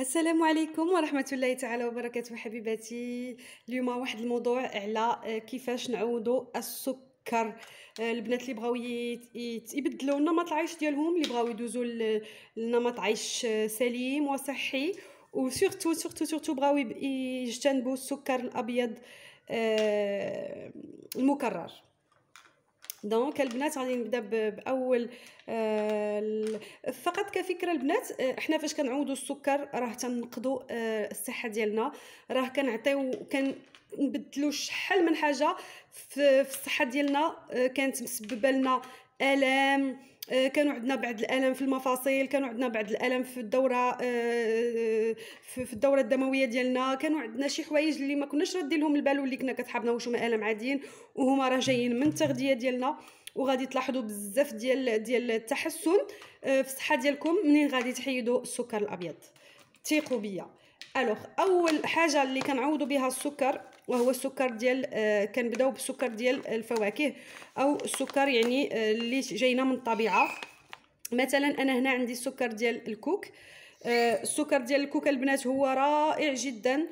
السلام عليكم ورحمة الله تعالى وبركاته حبيباتي اليوم واحد الموضوع على آه، كيفاش نعوضو السكر آه، البنات اللي بغاو يبدلوا نمط العيش ديالهم اللي بغاو يدوزوا لنمط عيش سليم وصحي وسورتو سورتو سورتو بغاو يجتنبوا السكر الابيض آه، المكرر دونك البنات غادي نبدا باول آه فقط كفكره البنات آه احنا فاش كنعوضوا السكر راه تنقضوا آه الصحه ديالنا راه كنعطيو كان نبدلو شحال من حاجه في, الصحه ديالنا آه كانت مسببه لنا الام آه، كانوا عندنا بعض الالم في المفاصل كانوا عندنا بعض الالم في الدوره آه، آه، في الدوره الدمويه ديالنا كانوا عندنا شي حوايج اللي ما كناش رادين لهم البال واللي كنا كتحبنا واش هما الام عاديين وهما راه جايين من التغذيه ديالنا وغادي تلاحظوا بزاف ديال ديال التحسن في الصحه ديالكم منين غادي تحيدوا السكر الابيض ثقوا بيا الوغ اول حاجه اللي كنعوضوا بها السكر وهو السكر ديال آه، كنبداو بالسكر ديال الفواكه او السكر يعني آه، اللي جاينا من الطبيعه مثلا انا هنا عندي السكر ديال الكوك آه، السكر ديال الكوك البنات هو رائع جدا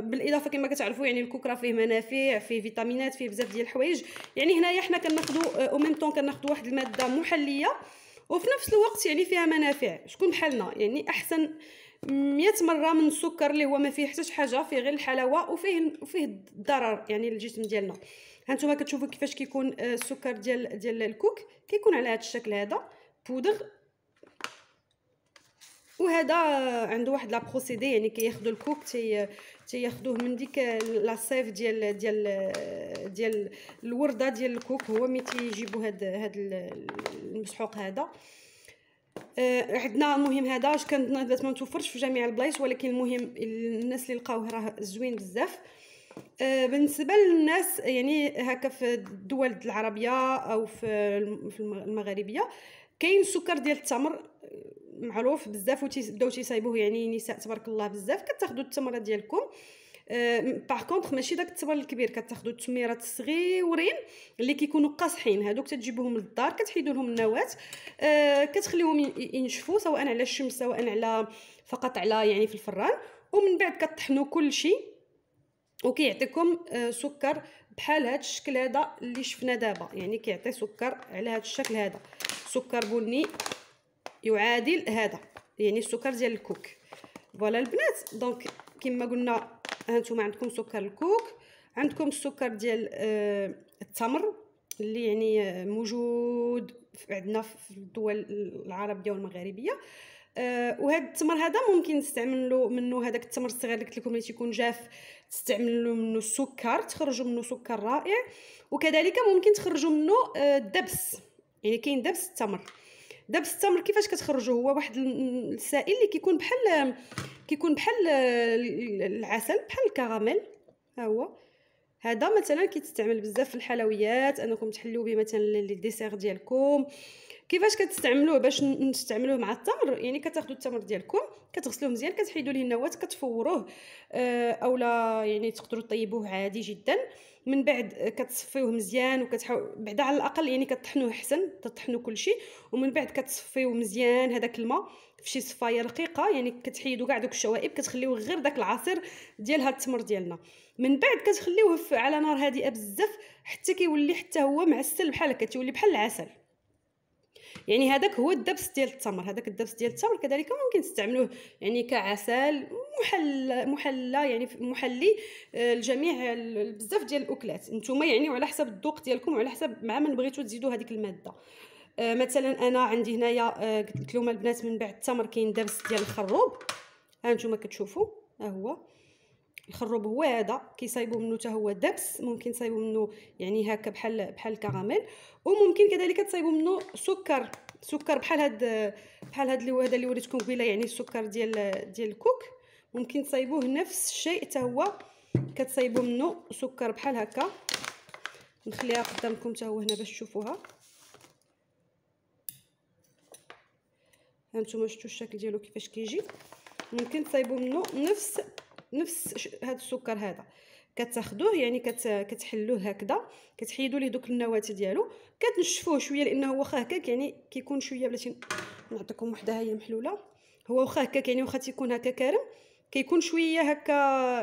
بالاضافه كما كتعرفوا يعني الكوك راه فيه منافع فيه فيتامينات فيه بزاف ديال الحوايج يعني هنايا حنا كناخذوا او ميم طون كناخذوا واحد الماده محليه وفي نفس الوقت يعني فيها منافع شكون بحالنا يعني احسن مية مرة من السكر اللي هو ما فيه حتى حاجة فيه غير الحلاوة وفيه وفيه الضرر يعني للجسم ديالنا هانتوما كتشوفوا كيفاش كيكون آه، السكر ديال ديال الكوك كيكون على هذا الشكل هذا بودغ وهذا عنده واحد لا بروسيدي يعني كياخذوا الكوك تي تياخذوه من ديك لاصيف ديال ديال ديال الورده ديال الكوك هو ملي تيجيبوا هاد هاد المسحوق هذا آه عندنا المهم هذا واش كنظن ما متوفرش في جميع البلايص ولكن المهم الناس اللي لقاوه راه زوين بزاف آه بالنسبه للناس يعني هكا في الدول العربيه او في المغاربيه كاين السكر ديال التمر آه، معروف بزاف وتبداو تيصايبوه يعني نساء تبارك الله بزاف كتاخذوا التمره ديالكم باغ كونطخ ماشي داك التبر الكبير كتاخذوا التميرات الصغيورين اللي كيكونوا قاصحين هذوك تتجيبوهم للدار كتحيدوا لهم النواه أه كتخليهم ينشفوا سواء على الشمس سواء على فقط على يعني في الفران ومن بعد كطحنوا كل شيء وكيعطيكم أه سكر بحال هذا الشكل هذا اللي شفنا دابا يعني كيعطي سكر على هذا الشكل هذا سكر بني يعادل هذا يعني السكر ديال الكوك فوالا البنات دونك كما قلنا هانتوما عندكم سكر الكوك عندكم السكر ديال آه، التمر اللي يعني آه، موجود عندنا في الدول العربيه والمغاربيه آه، وهذا التمر هذا ممكن نستعملوا منه هذاك التمر الصغير اللي قلت لكم اللي تيكون جاف تستعملوا منه السكر تخرجوا منه سكر رائع وكذلك ممكن تخرجوا منه الدبس يعني كاين دبس التمر دابا التمر كيفاش كتخرجوا هو واحد السائل اللي كيكون بحال كيكون بحال العسل بحال الكراميل ها هو هذا مثلا كيتستعمل بزاف في الحلويات انكم تحلوا به مثلا لي ديسير ديالكم كيفاش كتستعملوه باش نستعملوه مع التمر يعني كتاخذوا التمر ديالكم كتغسلوه مزيان كتحيدوا ليه النواه كتفوروه آه، اولا يعني تقدروا طيبوه عادي جدا من بعد آه، كتصفيوه مزيان وكتحاول بعدا على الاقل يعني كطحنوه حسن تطحنوا كلشي ومن بعد كتصفيوه مزيان هذاك الماء في شي صفايه رقيقه يعني كتحيدوا كاع دوك الشوائب كتخليوه غير داك العصير ديال هاد التمر ديالنا من بعد كتخليوه على نار هادئه بزاف حتى كيولي حتى هو معسل بحال هكا تيولي بحال العسل يعني هذاك هو الدبس ديال التمر هذاك الدبس ديال التمر كذلك ممكن تستعملوه يعني كعسل محل يعني محلى يعني آه، محلي لجميع بزاف ديال الاكلات نتوما يعني وعلى حسب الذوق ديالكم وعلى حسب مع من بغيتو تزيدوا هذيك الماده آه، مثلا انا عندي هنايا آه، قلت لهم البنات من بعد التمر كاين دبس ديال الخروب ها نتوما كتشوفوا ها هو الخروب هو هذا كيصايبوا منه حتى هو دبس ممكن تصايبوا منه يعني هكا بحال بحال الكراميل وممكن كذلك تصايبوا منه سكر سكر بحال هاد بحال هاد اللي هذا اللي وريتكم قبيله يعني السكر ديال ديال الكوك ممكن تصايبوه نفس الشيء حتى هو كتصايبوا منه سكر بحال هكا نخليها قدامكم حتى هو هنا باش تشوفوها هانتوما شفتوا الشكل ديالو كيفاش كيجي ممكن تصايبوا منه نفس نفس هذا السكر هذا كتاخذوه يعني كت... كتحلوه هكذا كتحيدوا ليه دوك النواه ديالو كتنشفوه شويه لانه واخا هكاك يعني كيكون شويه بلاتي نعطيكم وحده هي محلوله هو واخا هكاك يعني واخا تيكون هكا كارم كيكون شويه هكا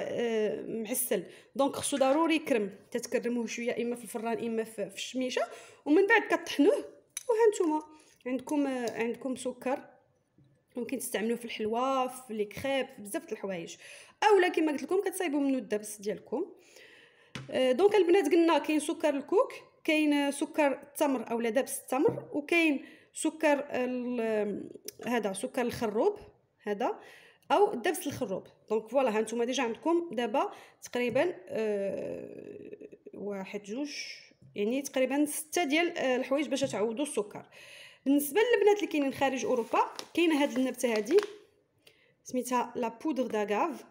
آه، معسل دونك خصو ضروري يكرم تتكرموه شويه اما في الفران اما في الشميشه ومن بعد كطحنوه وها نتوما عندكم آه، عندكم سكر ممكن تستعملوه في الحلوى في لي كريب في بزاف د الحوايج اولا كما قلت لكم كتصايبوا من الدبس ديالكم أه دونك البنات قلنا كاين سكر الكوك كاين سكر التمر اولا دبس التمر وكاين سكر آه، هذا سكر الخروب هذا او دبس الخروب دونك فوالا هانتوما ديجا عندكم دابا تقريبا أه واحد جوج يعني تقريبا ستة ديال آه، الحوايج باش تعوضوا السكر بالنسبه للبنات اللي كاينين خارج اوروبا كاينه هاد النبته هادي سميتها لا بودغ داغاف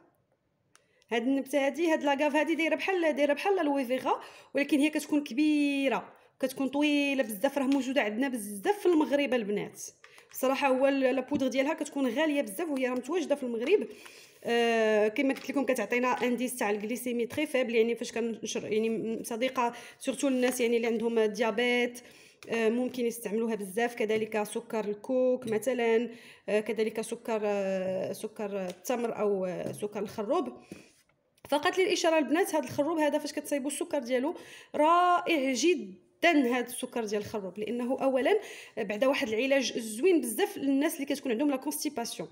هاد النبته هادي هاد لاغاف هادي دايره بحال دايره بحال لويفيغا ولكن هي كتكون كبيره كتكون طويله بزاف راه موجوده عندنا بزاف في المغرب البنات بصراحه هو لا بودغ ديالها كتكون غاليه بزاف وهي راه متواجده في المغرب آه كما قلت لكم كتعطينا انديس تاع الجليسيمي تري فيبل يعني فاش كنشر يعني صديقه سورتو للناس يعني اللي عندهم ديابيت آه آه، ممكن يستعملوها بزاف كذلك سكر الكوك مثلا آه، كذلك سكر آه، سكر التمر او سكر الخروب فقط للاشاره البنات هذا الخروب هذا فاش كتصايبوا السكر ديالو رائع جدا دن هذا السكر ديال الخروب لانه اولا بعدا واحد العلاج زوين بزاف للناس اللي كتكون عندهم لا كونستيباسيون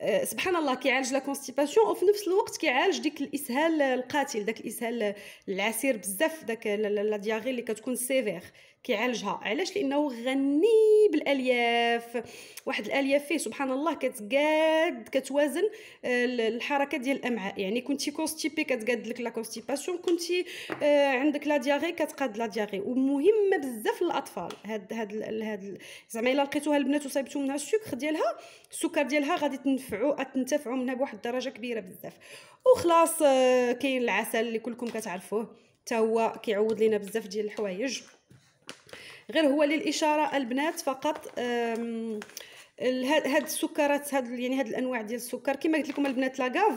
أه سبحان الله كيعالج لا كونستيباسيون وفي نفس الوقت كيعالج ديك الاسهال القاتل داك الاسهال العسير بزاف داك لا دياغي اللي كتكون سيفير كيعالجها علاش لانه غني بالالياف واحد الالياف فيه سبحان الله كتقاد كتوازن آه، الحركه ديال الامعاء يعني كنتي كونستيبي كتقاد لك لا كونستيباسيون كنتي آه، عندك لا دياغي كتقاد لا دياغي ومهمه بزاف للاطفال هاد هاد هاد زعما الا لقيتوها البنات وصايبتو منها السكر ديالها السكر ديالها غادي تنفعوا تنتفعوا منها بواحد الدرجه كبيره بزاف وخلاص آه، كاين العسل اللي كلكم كتعرفوه حتى هو كيعوض لينا بزاف ديال الحوايج غير هو للاشاره البنات فقط هاد السكرات هاد يعني هاد الانواع ديال السكر كما قلت لكم البنات لاكاف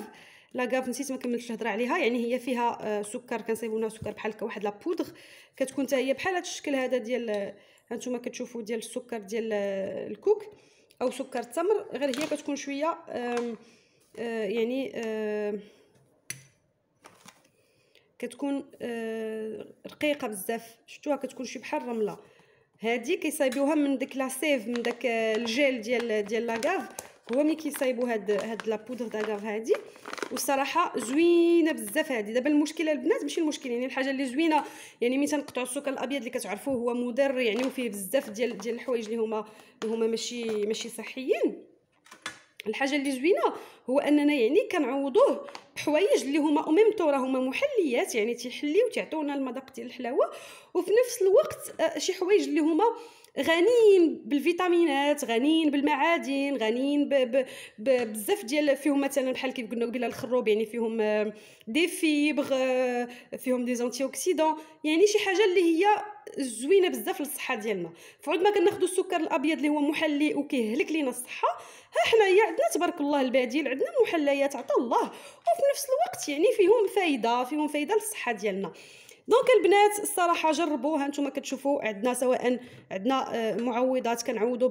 لاكاف نسيت ما كملتش الهضره عليها يعني هي فيها آه، سكر كنصيبو لنا سكر بحال هكا واحد لابودغ كتكون حتى هي بحال هاد الشكل هذا ديال آه، هانتوما كتشوفوا ديال السكر ديال آه، الكوك او سكر التمر غير هي كتكون شويه يعني كتكون رقيقه بزاف شفتوها كتكون شي بحال الرمله هادي كيصايبوها من داك لاسيف آه، من داك الجيل ديال ديال لاكاف هو ملي كيصايبو هاد هاد لا بودر داكاف هادي والصراحه زوينه بزاف هادي دابا المشكله البنات ماشي المشكل يعني الحاجه اللي زوينه يعني ملي تنقطعوا السكر الابيض اللي كتعرفوه هو مضر يعني وفيه بزاف ديال ديال الحوايج اللي هما اللي هما ماشي ماشي صحيين الحاجه اللي زوينه هو اننا يعني كنعوضوه بحوايج اللي هما او أمم ميم طو راهما محليات يعني تيحليو تيعطيونا المذاق ديال الحلاوه وفي نفس الوقت آه، شي حوايج اللي هما غنيين بالفيتامينات غنيين بالمعادن غنيين بزاف ديال فيهم مثلا بحال كيف قلنا قبيله الخروب يعني فيهم آه، دي فيبغ آه، فيهم دي زونتي اوكسيدون يعني شي حاجه اللي هي زوينه بزاف للصحه ديالنا فعود ما كناخذوا السكر الابيض اللي هو محلي وكيهلك لينا الصحه حنايا عندنا تبارك الله البديل عندنا محليات عطا الله وفي نفس الوقت يعني فيهم فايده فيهم فايده للصحه ديالنا دونك البنات الصراحه جربوها نتوما كتشوفوا عندنا سواء عندنا آه، معوضات كنعوضوا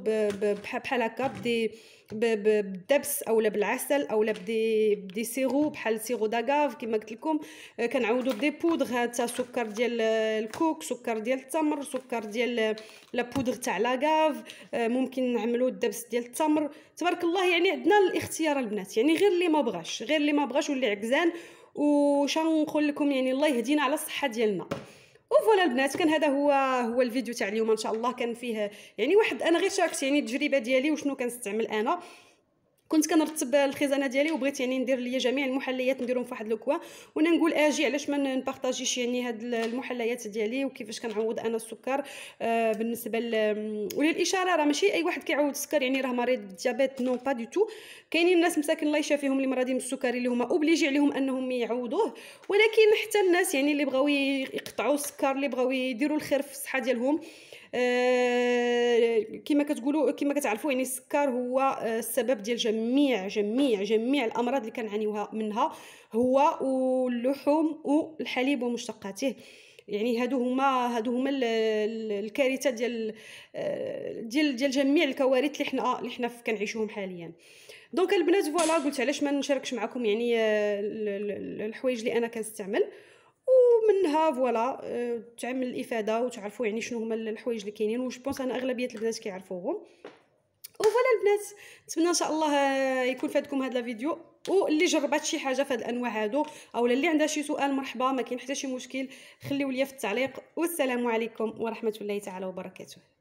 بحال هكا بدي بالدبس اولا بالعسل اولا بدي بدي سيرو بحال سيرو داكاف كما قلت لكم آه، كنعوضوا بدي بودغ تاع سكر ديال آه، الكوك سكر ديال التمر سكر ديال لا بودغ تاع لاكاف ممكن نعملوا الدبس ديال التمر تبارك الله يعني عندنا الاختيار البنات يعني غير اللي ما بغاش غير اللي ما بغاش واللي عكزان وش نقول لكم يعني الله يهدينا على الصحه ديالنا وفوالا البنات كان هذا هو هو الفيديو تاع اليوم ان شاء الله كان فيه يعني واحد انا غير شاركت يعني التجربه ديالي وشنو كنستعمل انا كنت كنرتب الخزانه ديالي وبغيت يعني ندير ليا جميع المحليات نديرهم في واحد لوكوا وانا نقول اجي علاش ما نبارطاجيش يعني هاد المحليات ديالي وكيفاش كنعوض انا السكر آه بالنسبه ولا الاشاره راه ماشي اي واحد كيعوض السكر يعني راه مريض ديابيت نو با دي تو كاينين الناس مساكن الله يشافيهم اللي مرضين بالسكري اللي هما اوبليجي عليهم انهم يعوضوه ولكن حتى الناس يعني اللي بغاو يقطعوا السكر اللي بغاو يديروا الخير في الصحه ديالهم آه، كما كتقولوا كما كتعرفوا يعني السكر هو آه، السبب ديال جميع جميع جميع الامراض اللي كنعانيوها منها هو واللحوم والحليب ومشتقاته يعني هادو هما هادو هما الكارثه ديال آه، ديال ديال جميع الكوارث اللي حنا اللي حنا كنعيشوهم حاليا دونك البنات فوالا قلت علاش ما نشاركش معكم يعني الحوايج اللي انا كنستعمل ومنها فوالا آه، تعمل الافاده وتعرفوا يعني شنو هما الحوايج اللي كاينين وش بونس انا اغلبيه البنات كيعرفوهم وفوالا البنات نتمنى ان شاء الله آه، يكون فادكم هذا الفيديو واللي جربات شي حاجه في هاد الانواع هادو او اللي عندها شي سؤال مرحبا ما كاين حتى شي مشكل خليو ليا في التعليق والسلام عليكم ورحمه الله تعالى وبركاته